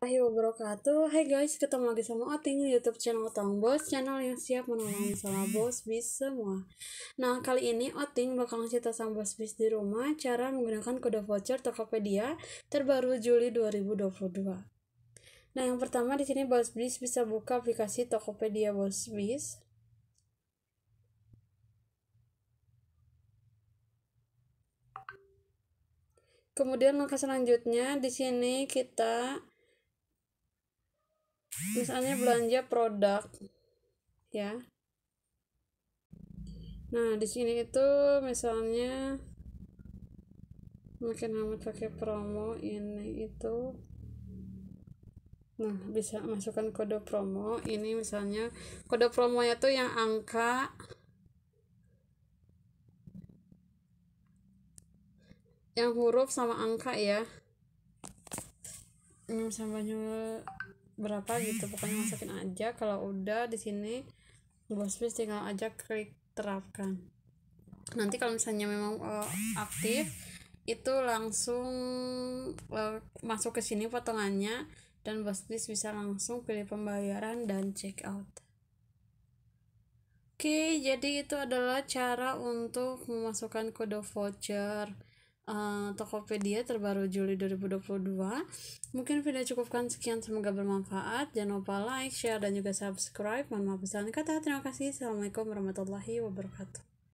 Hai wabarakatuh Hai guys, ketemu lagi sama Oting di Youtube channel Otong Bos Channel yang siap menolong sama bos bis semua Nah, kali ini Oting bakal cerita sama bos bis di rumah Cara menggunakan kode voucher Tokopedia terbaru Juli 2022 Nah, yang pertama di sini bos bis bisa buka aplikasi Tokopedia bos bis Kemudian langkah selanjutnya di sini kita misalnya belanja produk ya nah di sini itu misalnya makin lama pakai promo ini itu nah bisa masukkan kode promo ini misalnya kode promonya tuh yang angka yang huruf sama angka ya hmm, sama juga berapa gitu pokoknya masukin aja kalau udah di sini Ghostbase tinggal aja klik terapkan nanti kalau misalnya memang uh, aktif itu langsung uh, masuk ke sini potongannya dan Ghostbase bisa langsung pilih pembayaran dan check out Oke, jadi itu adalah cara untuk memasukkan kode voucher uh, Tokopedia terbaru Juli 2022. Mungkin video cukupkan sekian, semoga bermanfaat. Jangan lupa like, share, dan juga subscribe. Mohon maaf kata. Terima kasih. Assalamualaikum warahmatullahi wabarakatuh.